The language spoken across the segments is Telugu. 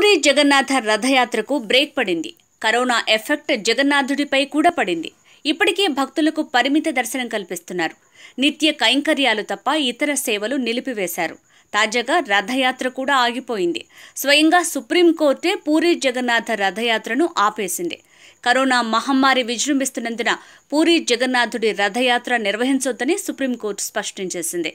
పూరి జగన్నాథ రథయాత్రకు బ్రేక్ పడింది కరోనా ఎఫెక్ట్ జగన్నాథుడిపై కూడా పడింది ఇప్పటికే భక్తులకు పరిమిత దర్శనం కల్పిస్తున్నారు నిత్య కైంకర్యాలు తప్ప ఇతర సేవలు నిలిపివేశారు తాజాగా రథయాత్ర కూడా ఆగిపోయింది స్వయంగా సుప్రీంకోర్టే పూరి జగన్నాథ రథయాత్రను ఆపేసింది కరోనా మహమ్మారి విజృంభిస్తున్నందున పూరి జగన్నాథుడి రథయాత్ర నిర్వహించొద్దని సుప్రీంకోర్టు స్పష్టం చేసింది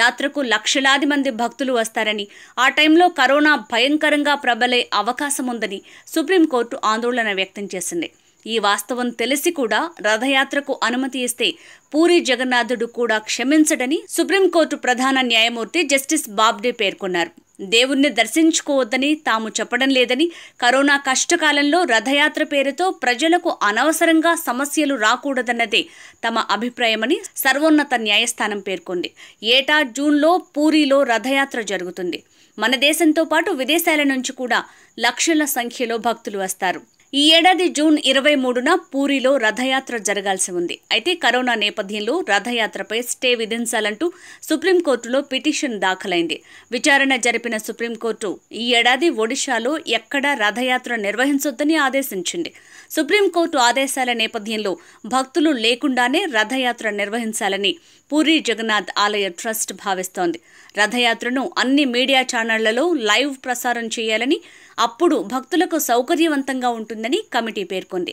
యాత్రకు లక్షలాది మంది భక్తులు వస్తారని ఆ టైంలో కరోనా భయంకరంగా ప్రబలే అవకాశం ఉందని సుప్రీంకోర్టు ఆందోళన వ్యక్తం చేసింది ఈ వాస్తవం తెలిసి కూడా రథయాత్రకు అనుమతి ఇస్తే పూరి జగన్నాథుడు కూడా క్షమించడని సుప్రీంకోర్టు ప్రధాన న్యాయమూర్తి జస్టిస్ బాబ్డే పేర్కొన్నారు దేవుణ్ణి దర్శించుకోవద్దని తాము చెప్పడం లేదని కరోనా కష్టకాలంలో రథయాత్ర పేరుతో ప్రజలకు అనవసరంగా సమస్యలు రాకూడదన్నదే తమ అభిప్రాయమని సర్వోన్నత న్యాయస్థానం పేర్కొంది ఏటా జూన్లో పూరిలో రథయాత్ర జరుగుతుంది మన దేశంతో పాటు విదేశాల నుంచి కూడా లక్షల సంఖ్యలో భక్తులు వస్తారు ఈ ఏడాది జూన్ ఇరవై మూడున పూరిలో రథయాత్ర జరగాల్సి ఉంది అయితే కరోనా నేపథ్యంలో రథయాత్రపై స్టే విధించాలంటూ సుప్రీంకోర్టులో పిటిషన్ దాఖలైంది విచారణ జరిపిన సుప్రీంకోర్టు ఈ ఏడాది ఒడిశాలో ఎక్కడా రథయాత్ర నిర్వహించొద్దని ఆదేశించింది సుప్రీంకోర్టు ఆదేశాల నేపథ్యంలో భక్తులు లేకుండానే రథయాత్ర నిర్వహించాలని పూరి జగన్నాథ్ ఆలయ ట్రస్ట్ భావిస్తోంది రథయాత్రను అన్ని మీడియా ఛానళ్లలో లైవ్ ప్రసారం చేయాలని అప్పుడు భక్తులకు సౌకర్యవంతంగా ఉంటుంది ఉంటుందని కమిటీ పేర్కొంది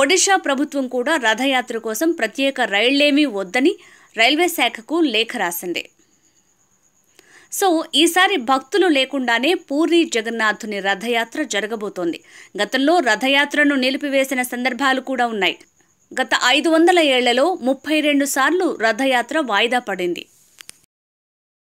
ఒడిషా ప్రభుత్వం కూడా రథయాత్ర కోసం ప్రత్యేక రైళ్లేమీ వద్దని రైల్వే శాఖకు లేఖ రాసింది సో ఈసారి భక్తులు లేకుండానే పూరి జగన్నాథుని రథయాత్ర జరగబోతోంది గతంలో రథయాత్రను నిలిపివేసిన సందర్భాలు కూడా ఉన్నాయి గత ఐదు వందల ఏళ్లలో ముప్పై రెండు సార్లు రథయాత్ర వాయిదా పడింది